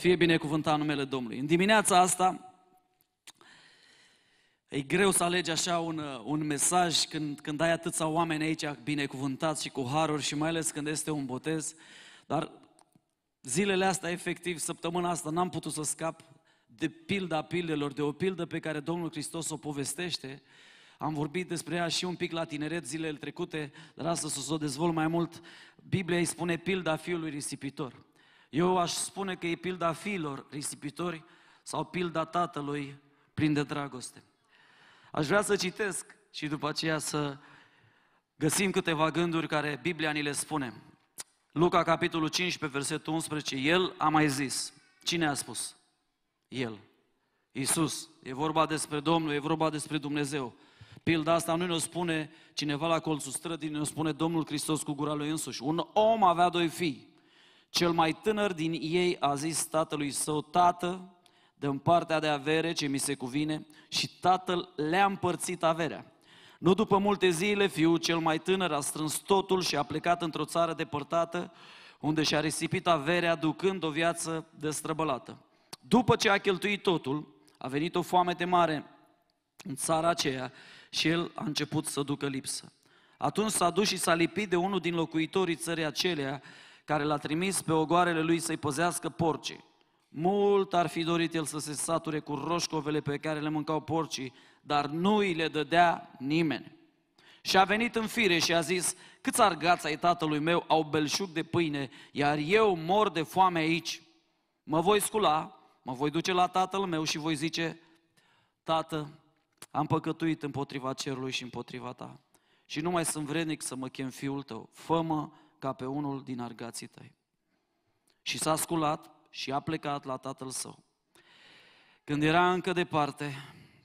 Fie binecuvântat numele Domnului. În dimineața asta, e greu să alegi așa un, uh, un mesaj când, când ai atâția oameni aici binecuvântați și cu haruri și mai ales când este un botez, dar zilele astea, efectiv, săptămâna asta, n-am putut să scap de pilda pildelor, de o pildă pe care Domnul Hristos o povestește. Am vorbit despre ea și un pic la tineret zilele trecute, dar astăzi o să o dezvolt mai mult. Biblia îi spune pilda fiului risipitor. Eu aș spune că e pilda fiilor risipitori sau pilda tatălui plin de dragoste. Aș vrea să citesc și după aceea să găsim câteva gânduri care Biblia ni le spune. Luca, capitolul 15, versetul 11, El a mai zis. Cine a spus? El. Isus. E vorba despre Domnul, e vorba despre Dumnezeu. Pilda asta nu ne-o spune cineva la colțul strădii, ne-o spune Domnul Hristos cu gura lui însuși. Un om avea doi fii. Cel mai tânăr din ei a zis tatălui său, Tată, dă partea de avere ce mi se cuvine și tatăl le-a împărțit averea. Nu după multe zile, fiul cel mai tânăr a strâns totul și a plecat într-o țară depărtată, unde și-a risipit averea, ducând o viață destrăbălată. După ce a cheltuit totul, a venit o foame de mare în țara aceea și el a început să ducă lipsă. Atunci s-a dus și s-a lipit de unul din locuitorii țării acelea care l-a trimis pe ogoarele lui să-i păzească porcii. Mult ar fi dorit el să se sature cu roșcovele pe care le mâncau porcii, dar nu îi le dădea nimeni. Și a venit în fire și a zis, câți argați ai tatălui meu au belșug de pâine, iar eu mor de foame aici. Mă voi scula, mă voi duce la tatăl meu și voi zice, tată, am păcătuit împotriva cerului și împotriva ta și nu mai sunt vrednic să mă chem fiul tău. Fă-mă ca pe unul din argații tăi. Și s-a sculat și a plecat la tatăl său. Când era încă departe,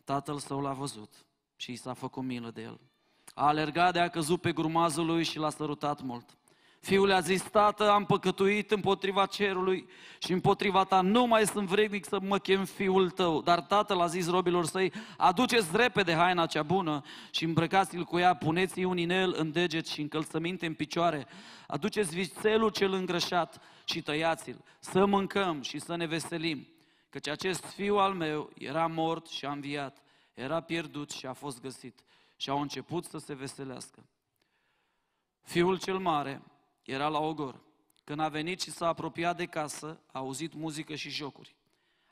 tatăl său l-a văzut și i s-a făcut milă de el. A alergat de a căzut pe grumazul lui și l-a sărutat mult. Fiul a zis, tată, am păcătuit împotriva cerului și împotriva ta, nu mai sunt vrednic să mă chem fiul tău. Dar tatăl a zis robilor săi, aduceți repede haina cea bună și îmbrăcați-l cu ea, puneți-i un inel în deget și încălțăminte în picioare, aduceți vițelul cel îngrășat și tăiați-l, să mâncăm și să ne veselim, căci acest fiu al meu era mort și a înviat, era pierdut și a fost găsit și au început să se veselească. Fiul cel mare era la ogor. Când a venit și s-a apropiat de casă, a auzit muzică și jocuri.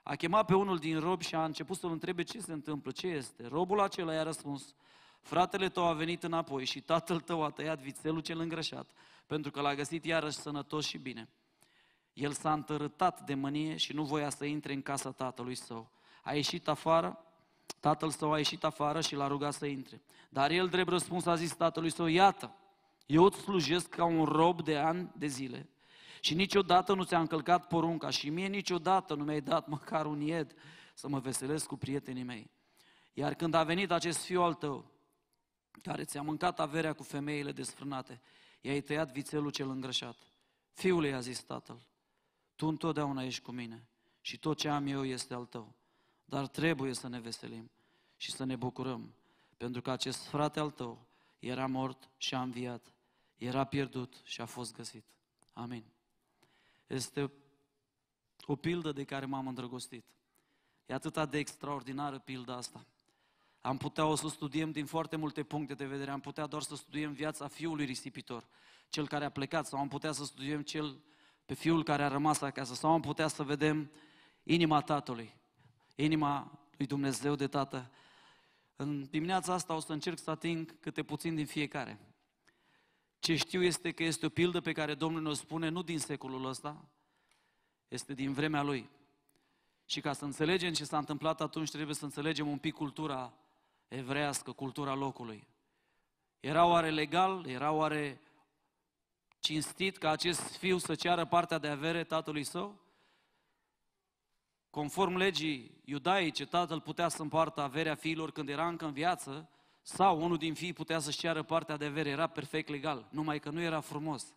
A chemat pe unul din robi și a început să-l întrebe ce se întâmplă, ce este. Robul acela i-a răspuns, fratele tău a venit înapoi și tatăl tău a tăiat vițelul cel îngrășat, pentru că l-a găsit iarăși sănătos și bine. El s-a întărâtat de mânie și nu voia să intre în casa tatălui său. A ieșit afară, tatăl său a ieșit afară și l-a rugat să intre. Dar el, drept răspuns, a zis tatălui său, iată, eu îți slujesc ca un rob de ani de zile și niciodată nu ți-a încălcat porunca și mie niciodată nu mi-ai dat măcar un ied să mă veselesc cu prietenii mei. Iar când a venit acest fiu al tău, care ți-a mâncat averea cu femeile desfrânate, i-ai tăiat vițelul cel îngrășat. Fiule, i-a zis tatăl, tu întotdeauna ești cu mine și tot ce am eu este al tău, dar trebuie să ne veselim și să ne bucurăm, pentru că acest frate al tău era mort și a înviat, era pierdut și a fost găsit. Amin. Este o pildă de care m-am îndrăgostit. E atât de extraordinară pilda asta. Am putea o să studiem din foarte multe puncte de vedere, am putea doar să studiem viața fiului risipitor, cel care a plecat, sau am putea să studiem cel pe fiul care a rămas acasă, sau am putea să vedem inima tatălui, inima lui Dumnezeu de tată. În dimineața asta o să încerc să ating câte puțin din fiecare. Ce știu este că este o pildă pe care Domnul ne-o spune nu din secolul ăsta, este din vremea Lui. Și ca să înțelegem ce s-a întâmplat atunci, trebuie să înțelegem un pic cultura evrească, cultura locului. Era oare legal, era oare cinstit ca acest fiu să ceară partea de avere tatălui său? Conform legii iudaice, tatăl putea să împartă averea fiilor când era încă în viață, sau unul din fii putea să-și ceară partea de avere, era perfect legal, numai că nu era frumos.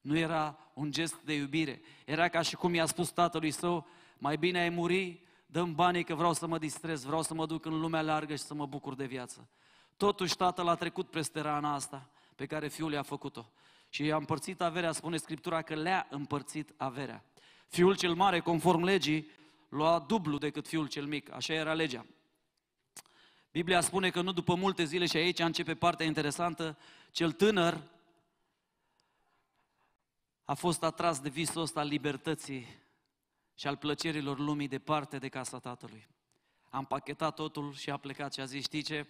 Nu era un gest de iubire. Era ca și cum i-a spus tatălui său, mai bine ai muri, dăm banii că vreau să mă distrez, vreau să mă duc în lumea largă și să mă bucur de viață. Totuși tatăl a trecut peste rana asta pe care fiul i-a făcut-o. Și i-a împărțit averea, spune Scriptura că le-a împărțit averea. Fiul cel mare, conform legii, lua dublu decât fiul cel mic. Așa era legea. Biblia spune că nu după multe zile, și aici începe partea interesantă, cel tânăr a fost atras de visul ăsta al libertății și al plăcerilor lumii departe de casa tatălui. A împachetat totul și a plecat și a zis, știi ce?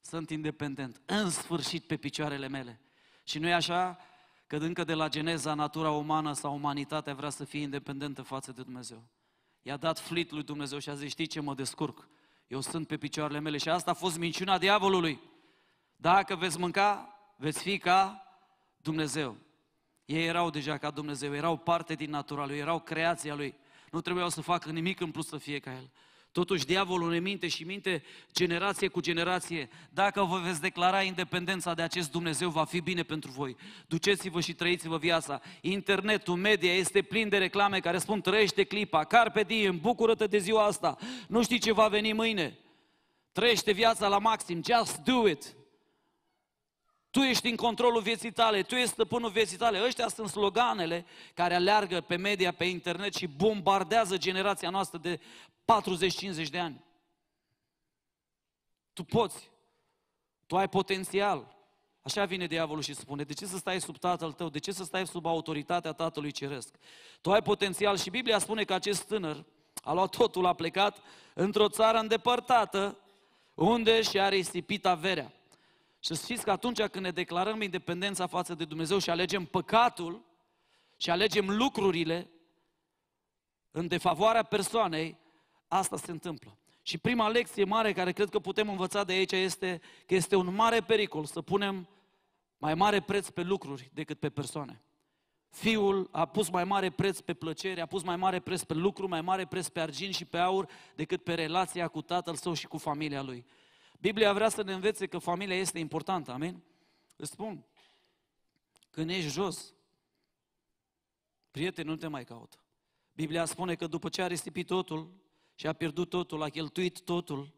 Sunt independent, în sfârșit pe picioarele mele. Și nu e așa că încă de la geneza natura umană sau umanitatea vrea să fie independentă față de Dumnezeu. I-a dat flit lui Dumnezeu și a zis, știi ce, mă descurc eu sunt pe picioarele mele și asta a fost minciuna diavolului. Dacă veți mânca, veți fi ca Dumnezeu. Ei erau deja ca Dumnezeu, erau parte din natura Lui, erau creația Lui. Nu trebuiau să facă nimic în plus să fie ca El. Totuși, diavolul ne minte și minte generație cu generație. Dacă vă veți declara independența de acest Dumnezeu, va fi bine pentru voi. Duceți-vă și trăiți-vă viața. Internetul, media este plin de reclame care spun trăiește clipa, carpe diem, bucură-te de ziua asta, nu știi ce va veni mâine. Trăiește viața la maxim, just do it. Tu ești în controlul vieții tale, tu ești stăpânul vieții tale. Ăștia sunt sloganele care aleargă pe media, pe internet și bombardează generația noastră de 40-50 de ani. Tu poți. Tu ai potențial. Așa vine diavolul și spune, de ce să stai sub tatăl tău? De ce să stai sub autoritatea tatălui ceresc? Tu ai potențial și Biblia spune că acest tânăr a luat totul, a plecat într-o țară îndepărtată, unde și-a risipit averea. Să știți că atunci când ne declarăm independența față de Dumnezeu și alegem păcatul și alegem lucrurile în defavoarea persoanei, asta se întâmplă. Și prima lecție mare care cred că putem învăța de aici este că este un mare pericol să punem mai mare preț pe lucruri decât pe persoane. Fiul a pus mai mare preț pe plăcere, a pus mai mare preț pe lucru, mai mare preț pe argint și pe aur decât pe relația cu tatăl său și cu familia lui. Biblia vrea să ne învețe că familia este importantă, amin? Îți spun, când ești jos, prieteni nu te mai caută. Biblia spune că după ce a risipit totul și a pierdut totul, a cheltuit totul,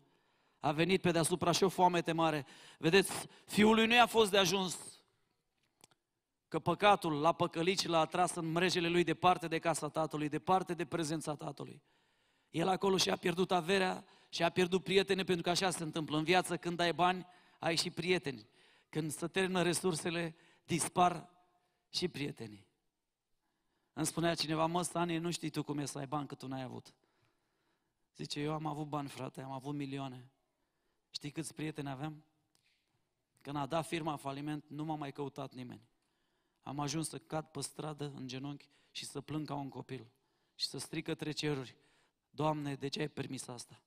a venit pe deasupra și o foamete mare. Vedeți, fiul lui nu i-a fost de ajuns că păcatul l-a păcălit și l-a atras în mrejele lui departe de casa tatălui, departe de prezența tatălui. El acolo și-a pierdut averea, și a pierdut prietene, pentru că așa se întâmplă în viață, când ai bani, ai și prieteni. Când se termină resursele, dispar și prietenii. Îmi spunea cineva, mă, Stanie, nu știi tu cum e să ai bani, cât tu n-ai avut. Zice, eu am avut bani, frate, am avut milioane. Știi câți prieteni aveam? Când a dat firma faliment, nu m-a mai căutat nimeni. Am ajuns să cad pe stradă, în genunchi, și să plâng ca un copil. Și să strică către Doamne, de ce ai permis asta?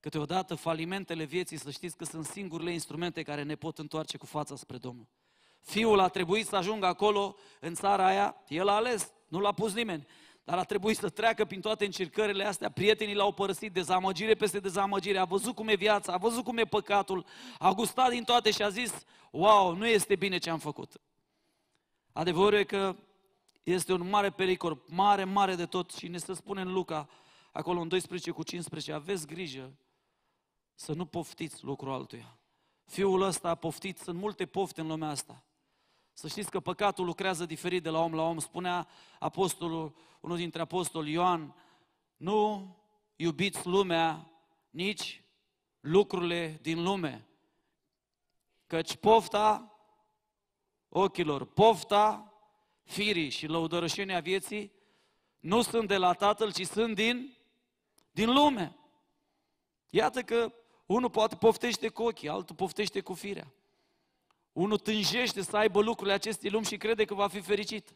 Câteodată falimentele vieții, să știți că sunt singurele instrumente care ne pot întoarce cu fața spre Domnul. Fiul a trebuit să ajungă acolo, în țara aia, el a ales, nu l-a pus nimeni, dar a trebuit să treacă prin toate încercările astea, prietenii l-au părăsit, dezamăgire peste dezamăgire, a văzut cum e viața, a văzut cum e păcatul, a gustat din toate și a zis, wow, nu este bine ce am făcut. Adevărul e că este un mare pericol, mare, mare de tot și ne se spune în Luca, acolo în 12 cu 15, aveți grijă să nu poftiți lucrul altuia. Fiul ăsta a poftit, sunt multe pofte în lumea asta. Să știți că păcatul lucrează diferit de la om la om. Spunea apostolul, unul dintre apostoli, Ioan, nu iubiți lumea, nici lucrurile din lume. Căci pofta ochilor, pofta firii și lăudărășenia vieții nu sunt de la Tatăl, ci sunt din, din lume. Iată că unul poate poftește cu ochii, altul poftește cu firea. Unul tânjește să aibă lucrurile acestei lumi și crede că va fi fericit.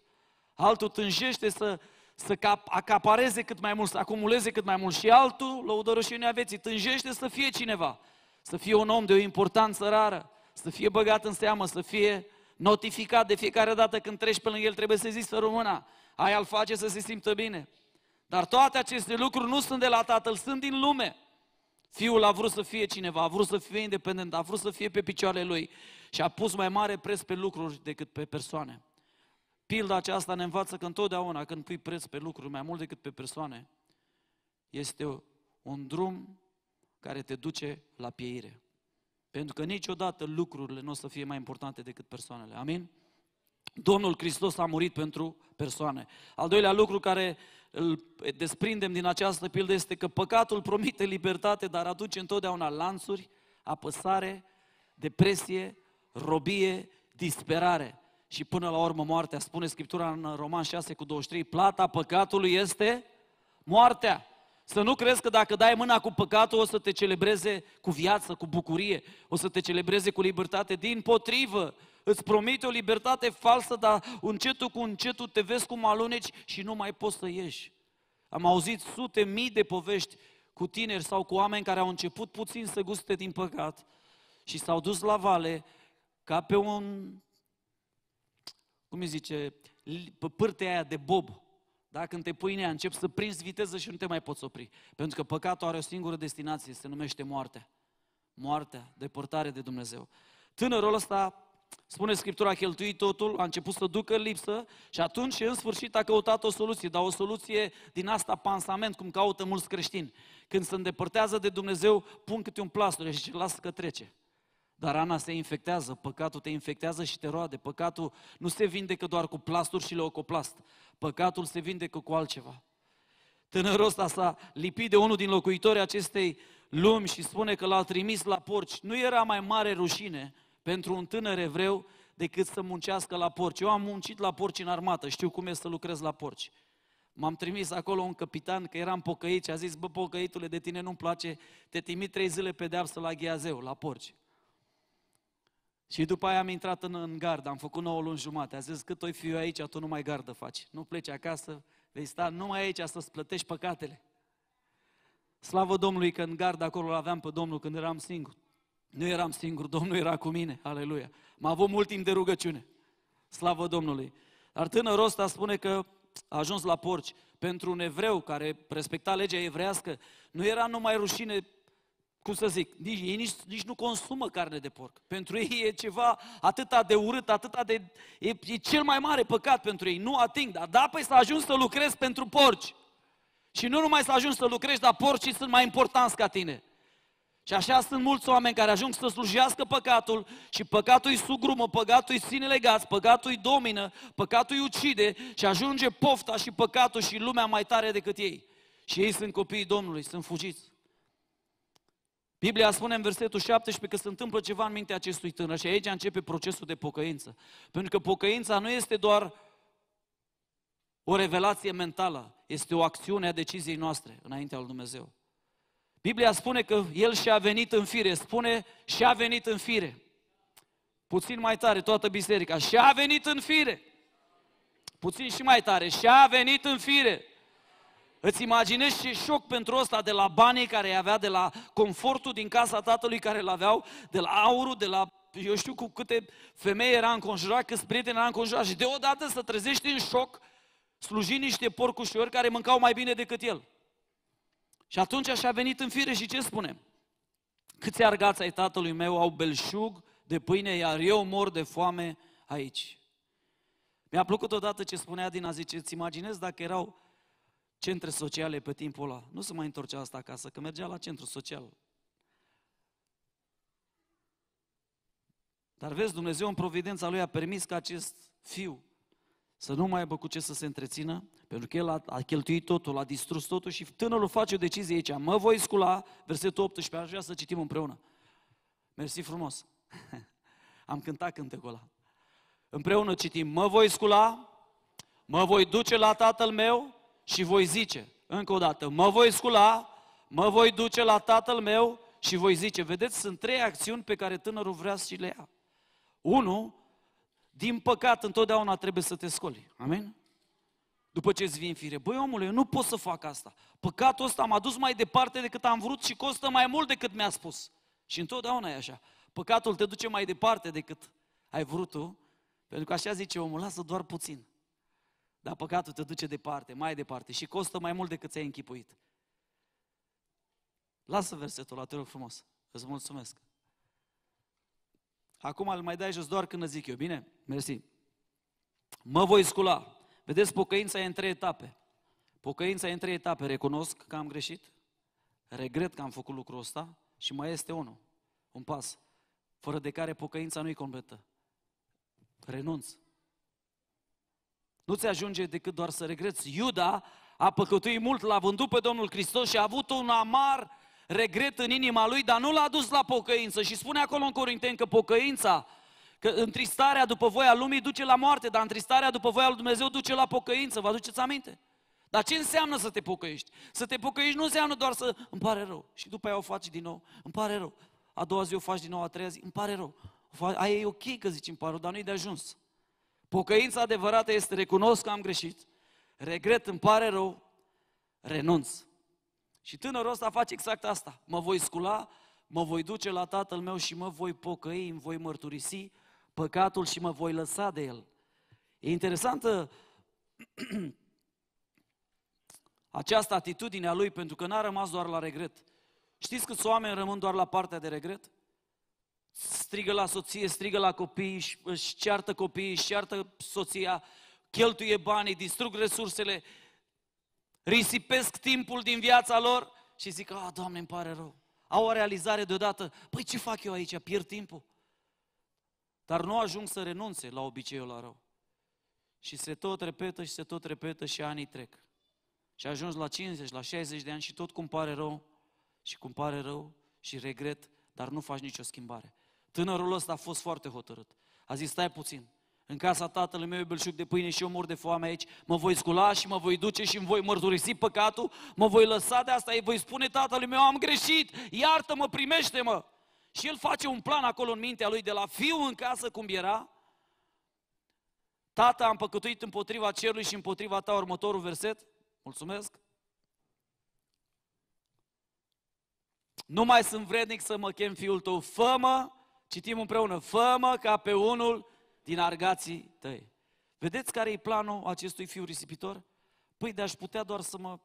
Altul tânjește să, să cap, acapareze cât mai mult, să acumuleze cât mai mult. Și altul, lăudărășiunea vieții, tânjește să fie cineva. Să fie un om de o importanță rară, să fie băgat în seamă, să fie notificat de fiecare dată când treci pe lângă el, trebuie să zici să rămână. Aia îl face să se simtă bine. Dar toate aceste lucruri nu sunt de la Tatăl, sunt din lume. Fiul a vrut să fie cineva, a vrut să fie independent, a vrut să fie pe picioarele lui și a pus mai mare preț pe lucruri decât pe persoane. Pilda aceasta ne învață că întotdeauna când pui preț pe lucruri mai mult decât pe persoane, este un drum care te duce la pieire. Pentru că niciodată lucrurile nu o să fie mai importante decât persoanele. Amin? Domnul Hristos a murit pentru persoane. Al doilea lucru care îl desprindem din această pildă este că păcatul promite libertate, dar aduce întotdeauna lanțuri, apăsare, depresie, robie, disperare și până la urmă moartea. Spune Scriptura în Roman 6 cu 23, plata păcatului este moartea. Să nu crezi că dacă dai mâna cu păcatul o să te celebreze cu viață, cu bucurie, o să te celebreze cu libertate. Din potrivă, Îți promite o libertate falsă, dar încetul cu încetul te vezi cum aluneci și nu mai poți să ieși. Am auzit sute mii de povești cu tineri sau cu oameni care au început puțin să guste din păcat și s-au dus la vale ca pe un, cum îi zice, pe pârtea aia de bob. Da? Când te pui în ea, începi să prinzi viteză și nu te mai poți opri. Pentru că păcatul are o singură destinație, se numește moartea. Moartea, depărtare de Dumnezeu. Tânărul ăsta Spune Scriptura, a cheltuit totul, a început să ducă lipsă și atunci, în sfârșit, a căutat o soluție, dar o soluție din asta pansament, cum caută mulți creștini. Când se îndepărtează de Dumnezeu, pun câte un plastru și zice, lasă că trece. Dar rana se infectează, păcatul te infectează și te roade. Păcatul nu se vindecă doar cu plasturi și leocoplast. Păcatul se vindecă cu altceva. Tânărul ăsta s-a lipit de unul din locuitorii acestei lumi și spune că l-a trimis la porci. Nu era mai mare rușine pentru un tânăr evreu decât să muncească la porci. Eu am muncit la porci în armată, știu cum e să lucrez la porci. M-am trimis acolo un capitan, că eram pocăit și a zis, bă, pocăitule, de tine nu-mi place, te trimit trei zile pe deapsă la Ghiazeu, la porci. Și după aia am intrat în, în gardă, am făcut 9 luni jumate. A zis, cât oi fiu aici, tu nu mai gardă faci. Nu pleci acasă, vei sta numai aici să-ți plătești păcatele. Slavă Domnului că în gardă acolo aveam pe Domnul când eram singur. Nu eram singur, Domnul era cu mine, aleluia. M-a avut mult timp de rugăciune, slavă Domnului. Dar tânărul ăsta spune că a ajuns la porci. Pentru un evreu care respecta legea evrească, nu era numai rușine, cum să zic, nici, ei nici, nici nu consumă carne de porc. Pentru ei e ceva atâta de urât, atâta de... E, e cel mai mare păcat pentru ei, nu ating. Dar da, păi s-a ajuns să lucrezi pentru porci. Și nu numai s-a ajuns să lucrezi, dar porcii sunt mai importanți ca tine. Și așa sunt mulți oameni care ajung să slujească păcatul și păcatul îi sugrumă, păcatul îi ține legați, păcatul îi domină, păcatul îi ucide și ajunge pofta și păcatul și lumea mai tare decât ei. Și ei sunt copiii Domnului, sunt fugiți. Biblia spune în versetul 17 că se întâmplă ceva în mintea acestui tânăr și aici începe procesul de pocăință. Pentru că pocăința nu este doar o revelație mentală, este o acțiune a deciziei noastre înaintea lui Dumnezeu. Biblia spune că el și-a venit în fire, spune și-a venit în fire. Puțin mai tare toată biserica, și-a venit în fire. Puțin și mai tare, și-a venit în fire. Îți imaginezi ce șoc pentru ăsta de la banii care îi avea, de la confortul din casa tatălui care îl aveau, de la aurul, de la eu știu cu câte femei era înconjurat, câți prieteni era înconjurat și deodată să trezești în șoc slujind niște porcușori care mâncau mai bine decât el. Și atunci așa a venit în fire și ce spune? Câți argați ai tatălui meu au belșug de pâine, iar eu mor de foame aici. Mi-a plăcut odată ce spunea din a zice, îți imaginezi dacă erau centre sociale pe timpul ăla. Nu se mai întorcea asta acasă, că mergea la centru social. Dar vezi, Dumnezeu în providența Lui a permis ca acest fiu să nu mai aibă cu ce să se întrețină, pentru că el a, a cheltuit totul, a distrus totul și tânărul face o decizie aici. Mă voi scula, versetul 18, aș vrea să citim împreună. Mersi frumos! Am cântat cântecul ăla. Împreună citim, mă voi scula, mă voi duce la tatăl meu și voi zice, încă o dată, mă voi scula, mă voi duce la tatăl meu și voi zice. Vedeți, sunt trei acțiuni pe care tânărul vrea să le ia. Unu, din păcat întotdeauna trebuie să te scoli. Amin? După ce îți vin fire. Băi omule, eu nu pot să fac asta. Păcatul ăsta m-a dus mai departe decât am vrut și costă mai mult decât mi-a spus. Și întotdeauna e așa. Păcatul te duce mai departe decât ai vrut tu, pentru că așa zice omul, lasă doar puțin. Dar păcatul te duce departe, mai departe și costă mai mult decât ți-ai închipuit. Lasă versetul la te rog frumos. Îți mulțumesc. Acum îl mai dai jos doar când îți zic eu, bine? Mersi. Mă voi scula. Vedeți, pocăința e în trei etape. Pocăința e în trei etape. Recunosc că am greșit, regret că am făcut lucrul ăsta și mai este unul, un pas, fără de care pocăința nu e completă. Renunț. Nu ți ajunge decât doar să regreți. Iuda a păcătuit mult, l-a vândut pe Domnul Hristos și a avut un amar regret în inima lui, dar nu l-a dus la pocăință. Și spune acolo în Corinteni că pocăința, că întristarea după voia lumii duce la moarte, dar întristarea după voia lui Dumnezeu duce la pocăință. Vă aduceți aminte? Dar ce înseamnă să te pocăiești? Să te pocăiești nu înseamnă doar să îmi pare rău și după aia o faci din nou, îmi pare rău. A doua zi o faci din nou, a treia zi, îmi pare rău. Aia e ok că zici îmi pare rău, dar nu-i de ajuns. Pocăința adevărată este recunosc că am greșit, regret, îmi pare rău, renunț. Și tânărul ăsta face exact asta. Mă voi scula, mă voi duce la tatăl meu și mă voi pocăi, îmi voi mărturisi păcatul și mă voi lăsa de el. E interesantă această atitudine a lui, pentru că n-a rămas doar la regret. Știți câți oameni rămân doar la partea de regret? Strigă la soție, strigă la copii, își ceartă copiii, își ceartă soția, cheltuie banii, distrug resursele, risipesc timpul din viața lor și zic, a, ah, Doamne, îmi pare rău. Au o realizare deodată, păi ce fac eu aici, pierd timpul. Dar nu ajung să renunțe la obiceiul la rău. Și se tot repetă și se tot repetă și anii trec. Și ajungi la 50, la 60 de ani și tot cum pare rău și cum pare rău și regret, dar nu faci nicio schimbare. Tânărul ăsta a fost foarte hotărât. A zis, stai puțin, în casa tatălui meu e belșug de pâine și eu mor de foame aici. Mă voi scula și mă voi duce și îmi voi mărturisi păcatul, mă voi lăsa de asta, îi voi spune tatălui meu, am greșit, iartă-mă, primește-mă. Și el face un plan acolo în mintea lui, de la fiu în casă cum era, Tata, am păcătuit împotriva cerului și împotriva ta următorul verset. Mulțumesc. Nu mai sunt vrednic să mă chem fiul tău. Fămă, citim împreună, fămă ca pe unul din argații tăi. Vedeți care e planul acestui fiu risipitor? Păi de-aș putea doar să mă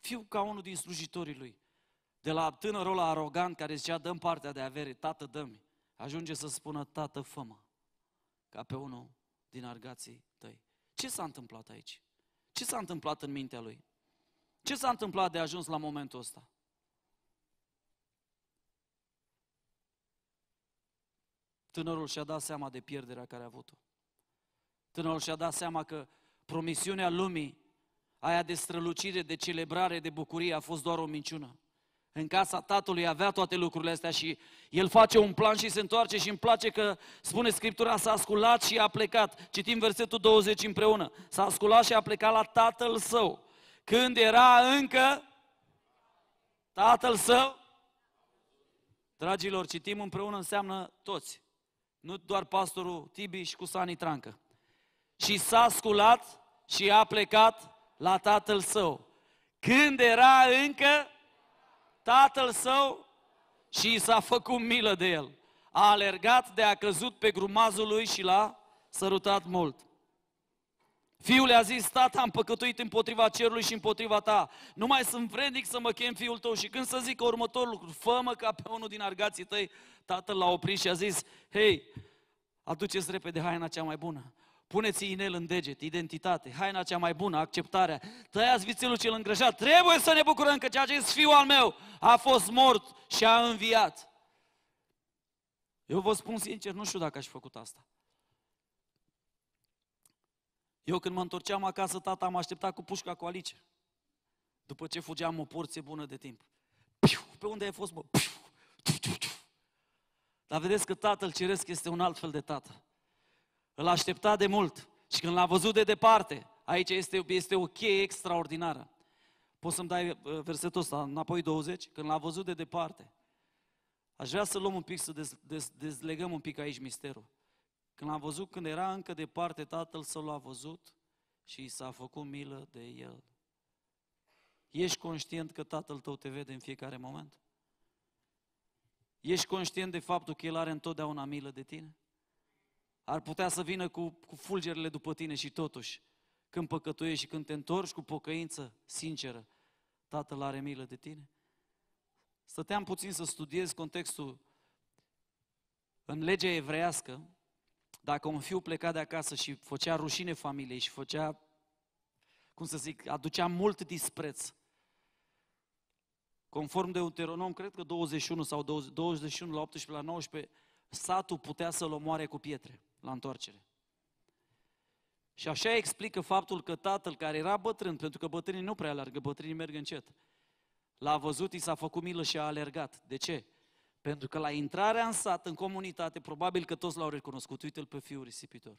fiu ca unul din slujitorii lui. De la tânărul ăla arogant care zicea, dăm partea de avere, tată, dă-mi. Ajunge să spună, tată, fămă, ca pe unul din argații tăi. Ce s-a întâmplat aici? Ce s-a întâmplat în mintea lui? Ce s-a întâmplat de ajuns la momentul ăsta? Tânărul și-a dat seama de pierderea care a avut-o. Tânărul și-a dat seama că promisiunea lumii, aia de strălucire, de celebrare, de bucurie, a fost doar o minciună. În casa tatălui avea toate lucrurile astea și el face un plan și se întoarce și îmi place că spune Scriptura s-a sculat și a plecat. Citim versetul 20 împreună. S-a sculat și a plecat la tatăl său. Când era încă tatăl său, dragilor, citim împreună înseamnă toți nu doar pastorul Tibi și cu Sani Trancă. Și s-a sculat și a plecat la tatăl său. Când era încă tatăl său și i s-a făcut milă de el. A alergat de a căzut pe grumazul lui și l-a sărutat mult. Fiul le-a zis, tata, am păcătuit împotriva cerului și împotriva ta. Nu mai sunt vrednic să mă chem fiul tău. Și când să zic următorul lucru, fă ca pe unul din argații tăi, tatăl l-a oprit și a zis, hei, aduceți repede haina cea mai bună. Puneți inel în deget, identitate, haina cea mai bună, acceptarea. Tăiați vițelul cel îngrășat. Trebuie să ne bucurăm că ceea ce este fiul al meu a fost mort și a înviat. Eu vă spun sincer, nu știu dacă aș făcut asta. Eu când mă întorceam acasă, tata am așteptat cu pușca cu alice. După ce fugeam o porție bună de timp. Piu, pe unde ai fost, mă? Piu, tu, tu, tu. Dar vedeți că tatăl ceresc este un alt fel de tată. Îl aștepta de mult și când l-a văzut de departe, aici este, este o cheie extraordinară. Poți să-mi dai versetul ăsta înapoi 20? Când l-a văzut de departe. Aș vrea să luăm un pic, să dez, dez, dezlegăm un pic aici misterul. Când l-a văzut când era încă departe, tatăl său l-a văzut și i s-a făcut milă de el. Ești conștient că tatăl tău te vede în fiecare moment? Ești conștient de faptul că el are întotdeauna milă de tine? Ar putea să vină cu, cu fulgerele după tine și totuși, când păcătuiești și când te întorci cu pocăință sinceră, tatăl are milă de tine? Stăteam puțin să studiez contextul în legea evrească, dacă un fiu pleca de acasă și făcea rușine familiei și făcea, cum să zic, aducea mult dispreț, conform de Deuteronom, cred că 21 sau 20, 21 la 18 la 19, satul putea să-l omoare cu pietre la întoarcere. Și așa explică faptul că tatăl care era bătrân, pentru că bătrânii nu prea alergă, bătrânii merg încet, l-a văzut, i s-a făcut milă și a alergat. De ce? Pentru că la intrarea în sat, în comunitate, probabil că toți l-au recunoscut. Uite-l pe fiul risipitor.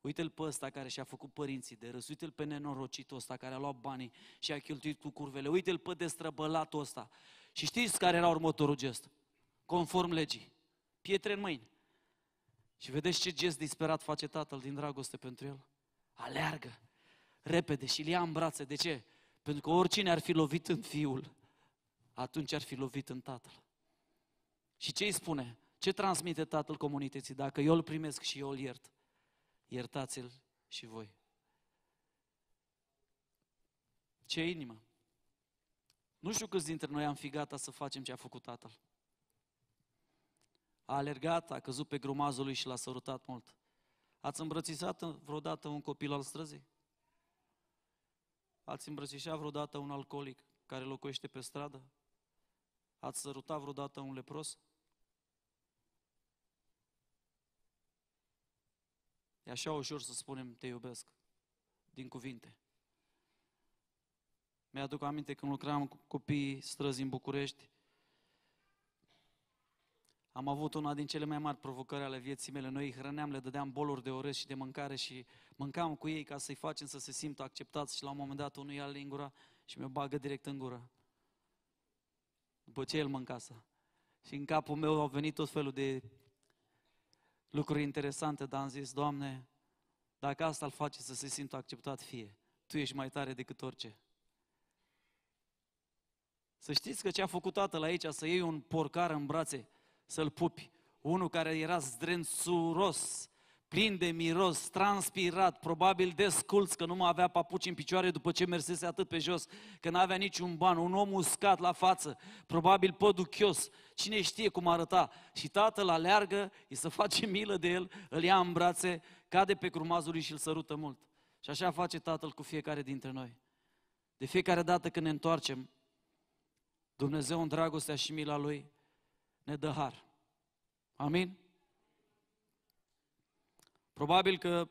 Uite-l pe ăsta care și-a făcut părinții de râs, uite-l pe nenorocitul ăsta care a luat banii și a cheltuit cu curvele, uite-l pe destrăbălatul ăsta. Și știți care era următorul gest? Conform legii. Pietre în mâini. Și vedeți ce gest disperat face tatăl din dragoste pentru el? Aleargă repede și îl ia în brațe. De ce? Pentru că oricine ar fi lovit în fiul, atunci ar fi lovit în tatăl. Și ce îi spune? Ce transmite tatăl comunității? Dacă eu îl primesc și eu îl iert, iertați-l și voi. Ce inimă! Nu știu câți dintre noi am fi gata să facem ce a făcut tatăl. A alergat, a căzut pe grumazul lui și l-a sărutat mult. Ați îmbrățișat vreodată un copil al străzii? Ați îmbrățișat vreodată un alcoolic care locuiește pe stradă? Ați sărutat vreodată un lepros? E așa ușor să spunem te iubesc din cuvinte. Mi-aduc aminte când lucram cu copiii străzi în București, am avut una din cele mai mari provocări ale vieții mele. Noi îi hrăneam, le dădeam boluri de orez și de mâncare și mâncam cu ei ca să-i facem să se simtă acceptați și la un moment dat unul ia lingura și mi-o bagă direct în gură. După ce el mâncasă. Și în capul meu au venit tot felul de lucruri interesante, dar am zis, Doamne, dacă asta îl face să se simtă acceptat, fie. Tu ești mai tare decât orice. Să știți că ce a făcut tatăl aici, să iei un porcar în brațe, să-l pupi, unul care era zdrențuros, plin de miros, transpirat, probabil desculț, că nu mai avea papuci în picioare după ce mersese atât pe jos, că nu avea niciun ban, un om uscat la față, probabil păduchios, cine știe cum arăta. Și tatăl aleargă, îi se face milă de el, îl ia în brațe, cade pe crumazul lui și îl sărută mult. Și așa face tatăl cu fiecare dintre noi. De fiecare dată când ne întoarcem, Dumnezeu în dragostea și mila Lui ne dă har. Amin? Probabil că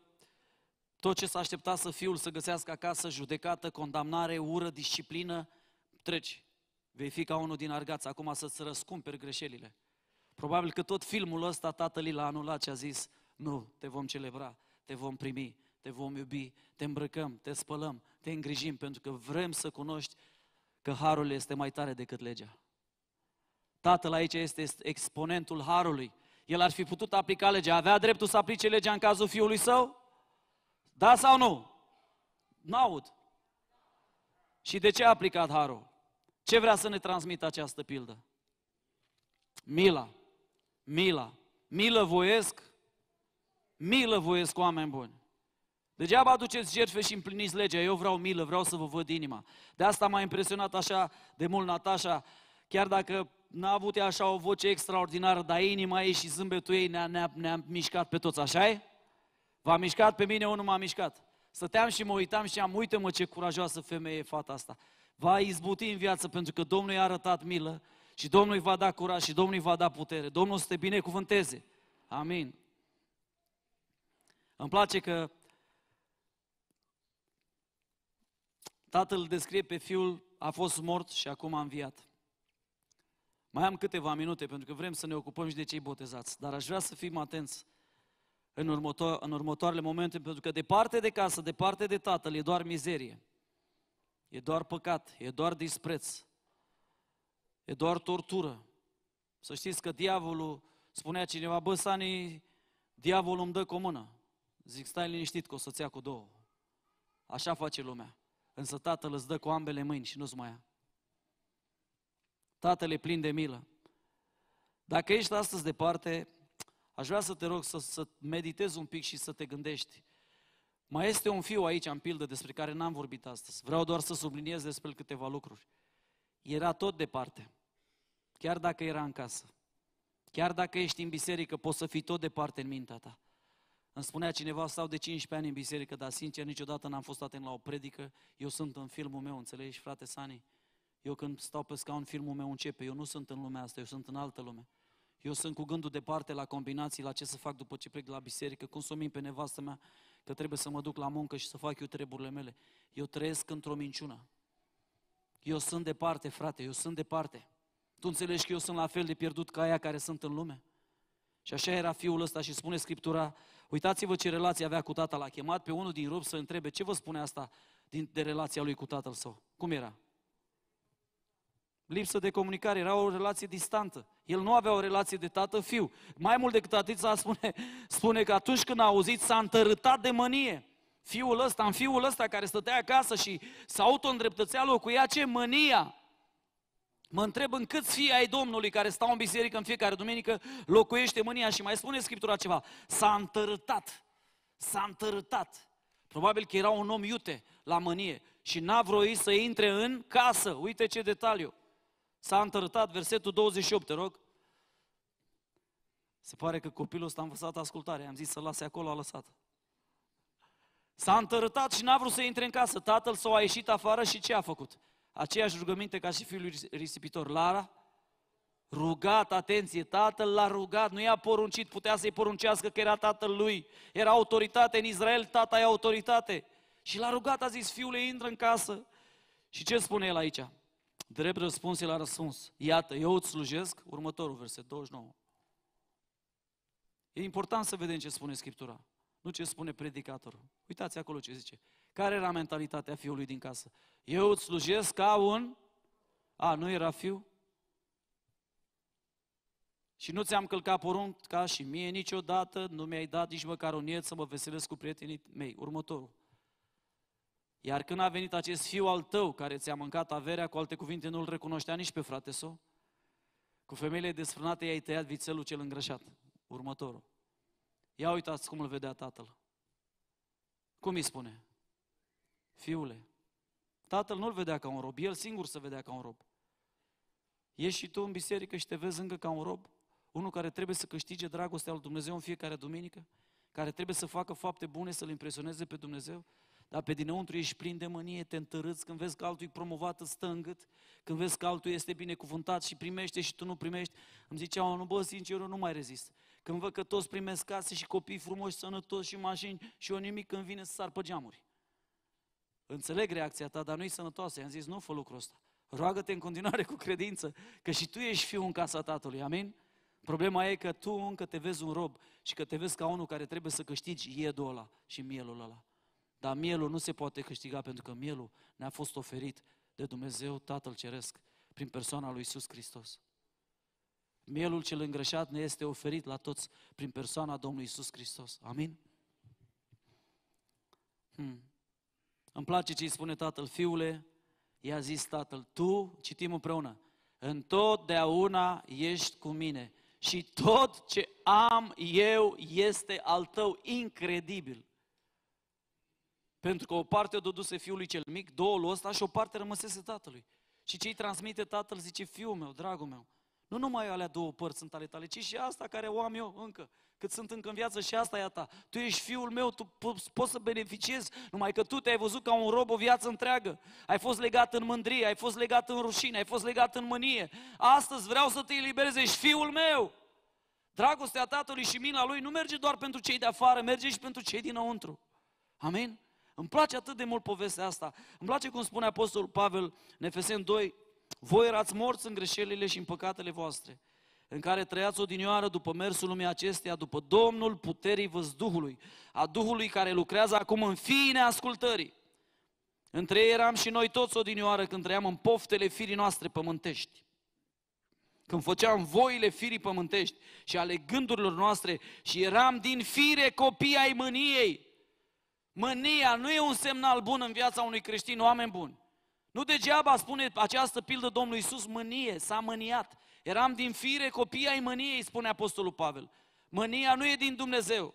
tot ce s-a așteptat să fiul să găsească acasă, judecată, condamnare, ură, disciplină, treci. Vei fi ca unul din argați acum să-ți răscumperi greșelile. Probabil că tot filmul ăsta tatăl l-a anulat și a zis, nu, te vom celebra, te vom primi, te vom iubi, te îmbrăcăm, te spălăm, te îngrijim, pentru că vrem să cunoști că harul este mai tare decât legea. Tatăl aici este exponentul harului el ar fi putut aplica legea. Avea dreptul să aplice legea în cazul fiului său? Da sau nu? Nu aud Și de ce a aplicat harul? Ce vrea să ne transmită această pildă? Mila. Mila. Milă voiesc. Milă voiesc oameni buni. Degeaba aduceți jertfe și împliniți legea. Eu vreau milă, vreau să vă văd inima. De asta m-a impresionat așa de mult Natasha, chiar dacă n-a avut ea așa o voce extraordinară, dar inima ei și zâmbetul ei ne-a, ne-a, ne-a mișcat pe toți, așa e? V-a mișcat pe mine, unul m-a mișcat. Stăteam și mă uitam și am, uite-mă ce curajoasă femeie e fata asta. Va izbuti în viață pentru că Domnul i-a arătat milă și Domnul îi va da curaj și Domnul îi va da putere. Domnul să te binecuvânteze. Amin. Îmi place că tatăl descrie pe fiul, a fost mort și acum a înviat. Mai am câteva minute pentru că vrem să ne ocupăm și de cei botezați, dar aș vrea să fim atenți în, următo- în următoarele momente, pentru că departe de casă, departe de tatăl, e doar mizerie, e doar păcat, e doar dispreț, e doar tortură. Să știți că diavolul, spunea cineva, bă, Sani, diavolul îmi dă cu o mână. Zic, stai liniștit că o să-ți ia cu două. Așa face lumea. Însă tatăl îți dă cu ambele mâini și nu-ți mai ia. Tatăl e plin de milă. Dacă ești astăzi departe, aș vrea să te rog să, să meditezi un pic și să te gândești. Mai este un fiu aici, în pildă, despre care n-am vorbit astăzi. Vreau doar să subliniez despre câteva lucruri. Era tot departe, chiar dacă era în casă. Chiar dacă ești în biserică, poți să fii tot departe în mintea ta. Îmi spunea cineva, stau de 15 ani în biserică, dar sincer, niciodată n-am fost atent la o predică. Eu sunt în filmul meu, înțelegi, frate Sani? Eu când stau pe scaun, filmul meu începe. Eu nu sunt în lumea asta, eu sunt în altă lume. Eu sunt cu gândul departe la combinații, la ce să fac după ce plec la biserică, cum să o pe nevastă mea că trebuie să mă duc la muncă și să fac eu treburile mele. Eu trăiesc într-o minciună. Eu sunt departe, frate, eu sunt departe. Tu înțelegi că eu sunt la fel de pierdut ca aia care sunt în lume? Și așa era fiul ăsta și spune Scriptura, uitați-vă ce relație avea cu tatăl, a chemat pe unul din rob să întrebe ce vă spune asta de relația lui cu tatăl său. Cum era? lipsă de comunicare, era o relație distantă. El nu avea o relație de tată-fiu. Mai mult decât atât, spune, spune că atunci când a auzit, s-a întărâtat de mânie. Fiul ăsta, în fiul ăsta care stătea acasă și s-a auto-îndreptățea locuia, ce mânia! Mă întreb în câți fii ai Domnului care stau în biserică în fiecare duminică, locuiește mânia și mai spune Scriptura ceva. S-a întărâtat. S-a întărâtat. Probabil că era un om iute la mânie și n-a vroit să intre în casă. Uite ce detaliu. S-a întărătat, versetul 28, te rog. Se pare că copilul ăsta a învățat ascultare. Am zis să lase acolo, a lăsat. S-a întărătat și n-a vrut să intre în casă. Tatăl său a ieșit afară și ce a făcut? Aceeași rugăminte ca și fiul risipitor. Lara rugat, atenție, tatăl l-a rugat, nu i-a poruncit, putea să-i poruncească că era tatăl lui. Era autoritate în Israel, tata e autoritate. Și l-a rugat, a zis, fiule, intră în casă. Și ce spune el aici? Drept răspuns, el a răspuns, iată, eu îți slujesc, următorul verset 29. E important să vedem ce spune Scriptura, nu ce spune predicatorul. Uitați acolo ce zice. Care era mentalitatea fiului din casă? Eu îți slujesc ca un... A, nu era fiu? Și nu ți-am călcat ca și mie niciodată, nu mi-ai dat nici măcar un iet să mă veselesc cu prietenii mei. Următorul. Iar când a venit acest fiu al tău care ți-a mâncat averea, cu alte cuvinte nu-l recunoștea nici pe frate său, cu femeile desfrânate i-ai tăiat vițelul cel îngrășat. Următorul. Ia uitați cum îl vedea tatăl. Cum îi spune? Fiule, tatăl nu-l vedea ca un rob, el singur se vedea ca un rob. Ești și tu în biserică și te vezi încă ca un rob? Unul care trebuie să câștige dragostea lui Dumnezeu în fiecare duminică? Care trebuie să facă fapte bune, să-L impresioneze pe Dumnezeu? Dar pe dinăuntru ești plin de mânie, te întărâți când vezi că altul e promovat, îți gât, când vezi că altul este binecuvântat și primește și tu nu primești. Îmi zicea nu bă, sincer, eu nu mai rezist. Când văd că toți primesc case și copii frumoși, sănătoși și mașini și eu nimic când vine să sar pe geamuri. Înțeleg reacția ta, dar nu e sănătoasă. I-am zis, nu fă lucrul ăsta. Roagă-te în continuare cu credință, că și tu ești fiul în casa tatălui, amin? Problema e că tu încă te vezi un rob și că te vezi ca unul care trebuie să câștigi iedul ăla și mielul ăla. Dar mielul nu se poate câștiga pentru că mielul ne-a fost oferit de Dumnezeu Tatăl Ceresc prin persoana lui Isus Hristos. Mielul cel îngrășat ne este oferit la toți prin persoana Domnului Isus Hristos. Amin? Hmm. Îmi place ce îi spune tatăl, fiule, i-a zis tatăl, tu, citim împreună, întotdeauna ești cu mine și tot ce am eu este al tău, incredibil. Pentru că o parte o dăduse fiului cel mic, două lui ăsta și o parte rămăsese tatălui. Și ce transmite tatăl zice, fiul meu, dragul meu, nu numai alea două părți sunt ale tale, ci și asta care o am eu încă. Cât sunt încă în viață și asta e a ta. Tu ești fiul meu, tu poți să beneficiezi, numai că tu te-ai văzut ca un rob o viață întreagă. Ai fost legat în mândrie, ai fost legat în rușine, ai fost legat în mânie. Astăzi vreau să te eliberez, ești fiul meu. Dragostea Tatălui și mila Lui nu merge doar pentru cei de afară, merge și pentru cei dinăuntru. Amin? Îmi place atât de mult povestea asta. Îmi place cum spune Apostolul Pavel în Efeseni 2, voi erați morți în greșelile și în păcatele voastre, în care trăiați odinioară după mersul lumii acesteia, după Domnul puterii văzduhului, a Duhului care lucrează acum în fine ascultării. Între ei eram și noi toți odinioară când trăiam în poftele firii noastre pământești. Când făceam voile firii pământești și ale gândurilor noastre și eram din fire copii ai mâniei, Mânia nu e un semnal bun în viața unui creștin, oameni buni. Nu degeaba spune această pildă Domnului Iisus, mânie, s-a mâniat. Eram din fire copii ai mâniei, spune Apostolul Pavel. Mânia nu e din Dumnezeu.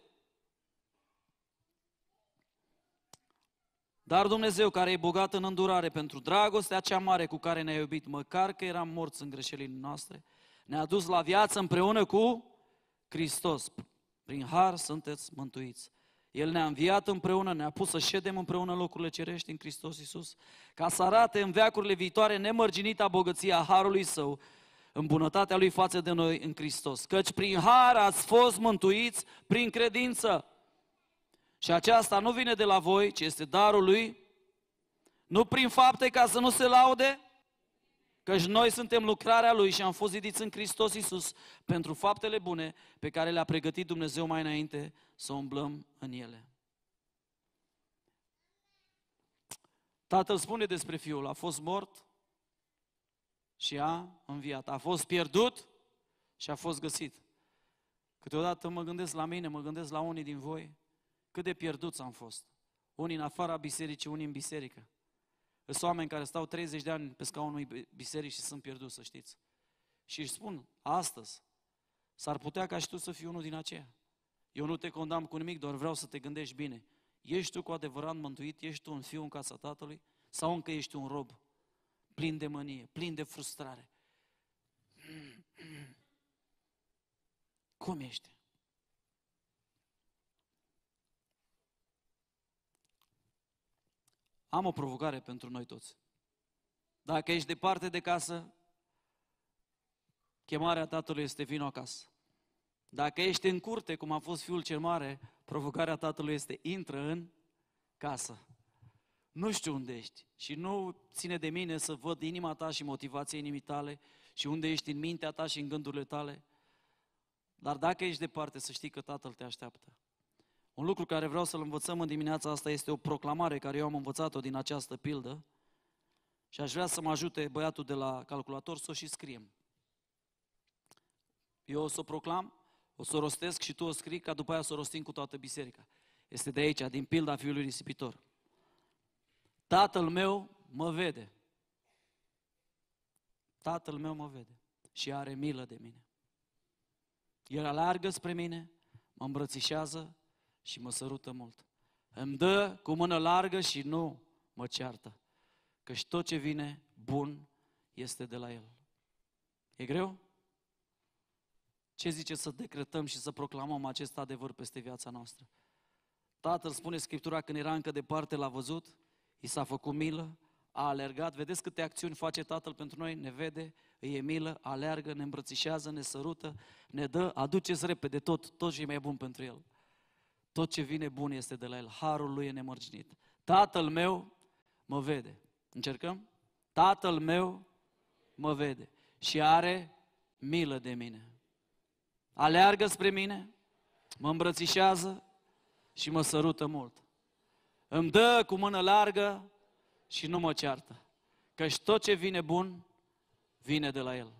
Dar Dumnezeu, care e bogat în îndurare pentru dragostea cea mare cu care ne-a iubit, măcar că eram morți în greșelile noastre, ne-a dus la viață împreună cu Hristos. Prin har sunteți mântuiți. El ne-a înviat împreună, ne-a pus să ședem împreună în locurile cerești în Hristos Iisus, ca să arate în veacurile viitoare nemărginita bogăția Harului Său, în bunătatea Lui față de noi în Hristos. Căci prin Har ați fost mântuiți prin credință. Și aceasta nu vine de la voi, ci este darul Lui, nu prin fapte ca să nu se laude, căci noi suntem lucrarea Lui și am fost zidiți în Hristos Iisus pentru faptele bune pe care le-a pregătit Dumnezeu mai înainte să umblăm în ele. Tatăl spune despre fiul, a fost mort și a înviat, a fost pierdut și a fost găsit. Câteodată mă gândesc la mine, mă gândesc la unii din voi, cât de pierduți am fost. Unii în afara bisericii, unii în biserică. Sunt oameni care stau 30 de ani pe scaunul unui biserici și sunt pierduți, să știți. Și își spun, astăzi, s-ar putea ca și tu să fii unul din aceia. Eu nu te condamn cu nimic, doar vreau să te gândești bine. Ești tu cu adevărat mântuit? Ești tu un fiu în casa tatălui? Sau încă ești un rob? Plin de mânie, plin de frustrare. Cum ești? Am o provocare pentru noi toți. Dacă ești departe de casă, chemarea tatălui este vino acasă. Dacă ești în curte, cum a fost fiul cel mare, provocarea tatălui este intră în casă. Nu știu unde ești și nu ține de mine să văd inima ta și motivația inimii tale și unde ești în mintea ta și în gândurile tale. Dar dacă ești departe, să știi că Tatăl te așteaptă. Un lucru care vreau să-l învățăm în dimineața asta este o proclamare care eu am învățat-o din această pildă și aș vrea să mă ajute băiatul de la calculator să o și scriem. Eu o să o proclam o să o rostesc și tu o scrii, ca după aia să o rostim cu toată biserica. Este de aici, din pilda fiului risipitor. Tatăl meu mă vede. Tatăl meu mă vede și are milă de mine. El alargă spre mine, mă îmbrățișează și mă sărută mult. Îmi dă cu mână largă și nu mă ceartă, căci tot ce vine bun este de la El. E greu? Ce zice să decretăm și să proclamăm acest adevăr peste viața noastră? Tatăl spune Scriptura, când era încă departe, l-a văzut, i s-a făcut milă, a alergat, vedeți câte acțiuni face Tatăl pentru noi, ne vede, îi e milă, alergă, ne îmbrățișează, ne sărută, ne dă, aduceți repede tot, tot ce e mai bun pentru El. Tot ce vine bun este de la El, harul Lui e nemărginit. Tatăl meu mă vede. Încercăm? Tatăl meu mă vede și are milă de mine aleargă spre mine, mă îmbrățișează și mă sărută mult. Îmi dă cu mână largă și nu mă ceartă, căci tot ce vine bun, vine de la El.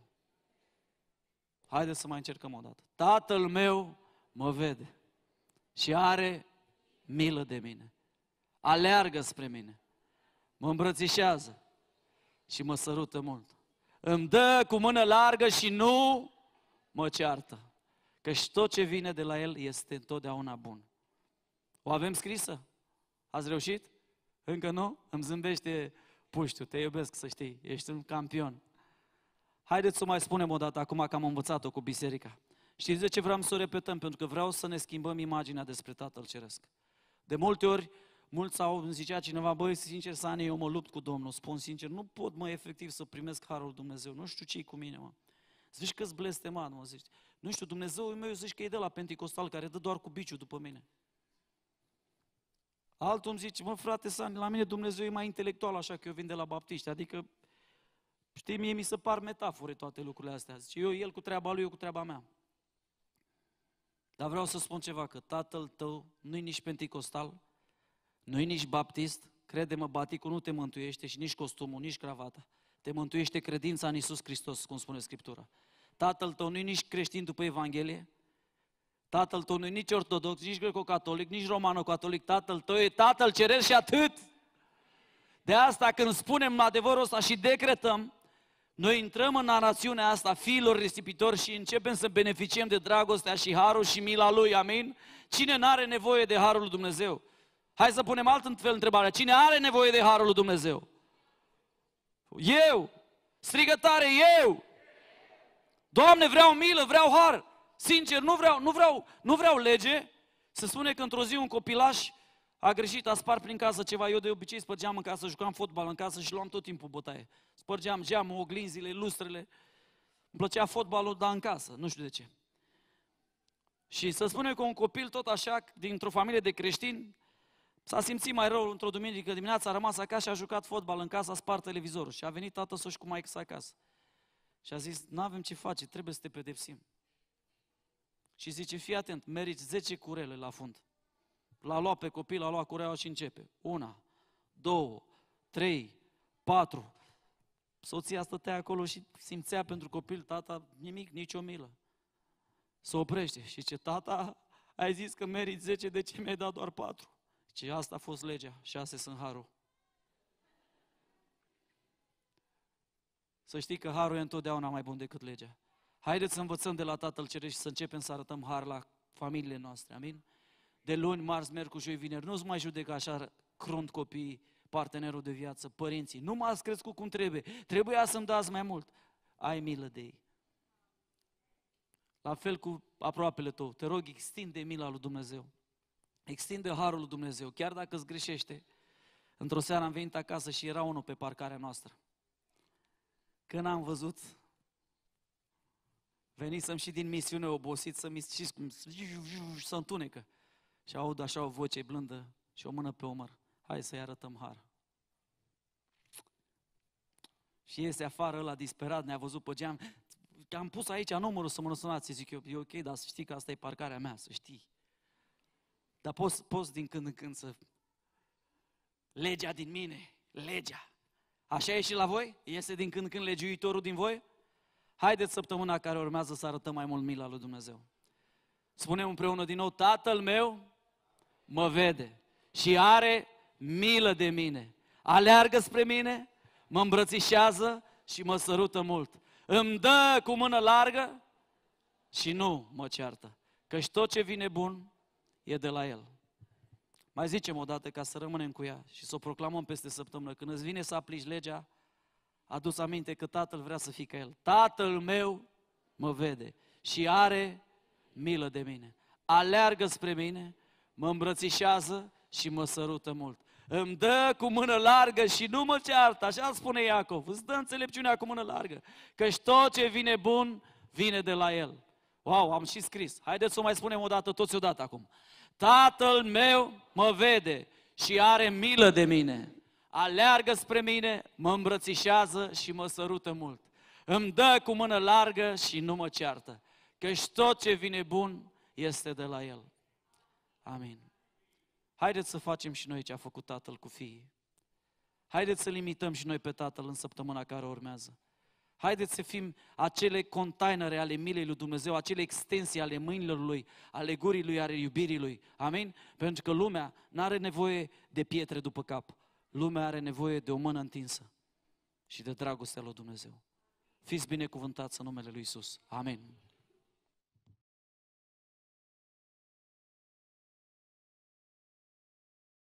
Haideți să mai încercăm o dată. Tatăl meu mă vede și are milă de mine. Aleargă spre mine. Mă îmbrățișează și mă sărută mult. Îmi dă cu mână largă și nu mă ceartă și tot ce vine de la El este întotdeauna bun. O avem scrisă? Ați reușit? Încă nu? Îmi zâmbește puștiu, te iubesc să știi, ești un campion. Haideți să mai spunem o dată acum că am învățat-o cu biserica. Știți de ce vreau să o repetăm? Pentru că vreau să ne schimbăm imaginea despre Tatăl Ceresc. De multe ori, mulți au, îmi zicea cineva, băi, sincer, Sani, eu mă lupt cu Domnul. Spun sincer, nu pot, mă, efectiv, să primesc Harul Dumnezeu. Nu știu ce-i cu mine, mă. Zici că-s blestemat, mă, zici. Nu știu, Dumnezeu meu zice că e de la Pentecostal, care dă doar cu biciu după mine. Altul îmi zice, mă frate la mine Dumnezeu e mai intelectual așa că eu vin de la baptiști, adică Știi, mie mi se par metafore toate lucrurile astea. Zice, eu, el cu treaba lui, eu cu treaba mea. Dar vreau să spun ceva, că tatăl tău nu-i nici pentecostal, nu-i nici baptist, crede-mă, baticul nu te mântuiește și nici costumul, nici cravata. Te mântuiește credința în Isus Hristos, cum spune Scriptura. Tatăl tău nu e nici creștin după Evanghelie, tatăl tău nu e nici ortodox, nici greco-catolic, nici romano-catolic, tatăl tău e tatăl ceresc și atât. De asta când spunem adevărul ăsta și decretăm, noi intrăm în narațiunea asta fiilor risipitori și începem să beneficiem de dragostea și harul și mila lui, amin? Cine nu are nevoie de harul lui Dumnezeu? Hai să punem alt fel întrebarea. Cine are nevoie de harul lui Dumnezeu? Eu! Strigătare, eu! Doamne, vreau milă, vreau har. Sincer, nu vreau, nu vreau, nu vreau lege. Se spune că într-o zi un copilaș a greșit, a spart prin casă ceva. Eu de obicei spărgeam în casă, jucam fotbal în casă și luam tot timpul bătaie. Spărgeam geamul, oglinzile, lustrele. Îmi plăcea fotbalul, dar în casă, nu știu de ce. Și să spune că un copil tot așa, dintr-o familie de creștini, S-a simțit mai rău într-o duminică dimineață, a rămas acasă și a jucat fotbal în casă, a spart televizorul și a venit tatăl să-și cu maică acasă. Și a zis, nu avem ce face, trebuie să te pedepsim. Și zice, fii atent, meriți 10 curele la fund. L-a luat pe copil, l-a luat cureaua și începe. Una, două, trei, patru. Soția stătea acolo și simțea pentru copil tata nimic, nicio milă. Se oprește și ce tata, ai zis că meriți 10, de ce mi-ai dat doar 4? Ce asta a fost legea, șase sunt harul. Să știi că harul e întotdeauna mai bun decât legea. Haideți să învățăm de la Tatăl Ceresc și să începem să arătăm har la familiile noastre, amin? De luni, marți, miercuri, joi, vineri, nu-ți mai judecă așa crunt copiii, partenerul de viață, părinții. Nu m-ați crescut cum trebuie. Trebuia să-mi dați mai mult. Ai milă de ei. La fel cu aproapele tău. Te rog, extinde mila lui Dumnezeu. Extinde harul lui Dumnezeu, chiar dacă îți greșește. Într-o seară am venit acasă și era unul pe parcarea noastră. Când am văzut, venisem și din misiune obosit să mi și să întunecă. Și aud așa o voce blândă și o mână pe umăr. Hai să-i arătăm har. Și iese afară la disperat, ne-a văzut pe geam. Am pus aici numărul să mă răsunați, Zic eu, e ok, dar știi că asta e parcarea mea, să știi. Dar poți, poți din când în când să... Legea din mine, legea. Așa e și la voi? Iese din când în când legiuitorul din voi? Haideți săptămâna care urmează să arătăm mai mult mila lui Dumnezeu. Spunem împreună din nou, Tatăl meu mă vede și are milă de mine. Aleargă spre mine, mă îmbrățișează și mă sărută mult. Îmi dă cu mână largă și nu mă ceartă, căci tot ce vine bun e de la El. Mai zicem o dată ca să rămânem cu ea și să o proclamăm peste săptămână. Când îți vine să aplici legea, adus aminte că Tatăl vrea să fii ca El. Tatăl meu mă vede și are milă de mine. Aleargă spre mine, mă îmbrățișează și mă sărută mult. Îmi dă cu mână largă și nu mă ceartă, așa spune Iacov. Îți dă înțelepciunea cu mână largă, și tot ce vine bun, vine de la El. Wow, am și scris. Haideți să o mai spunem o dată, toți odată acum. Tatăl meu mă vede și are milă de mine. Aleargă spre mine, mă îmbrățișează și mă sărută mult. Îmi dă cu mână largă și nu mă ceartă, căci tot ce vine bun este de la El. Amin. Haideți să facem și noi ce a făcut Tatăl cu fiii. Haideți să limităm și noi pe Tatăl în săptămâna care urmează. Haideți să fim acele containere ale milei lui Dumnezeu, acele extensii ale mâinilor lui, ale gurii lui, ale iubirii lui. Amin? Pentru că lumea nu are nevoie de pietre după cap. Lumea are nevoie de o mână întinsă și de dragostea lui Dumnezeu. Fiți binecuvântați în numele lui Isus. Amin.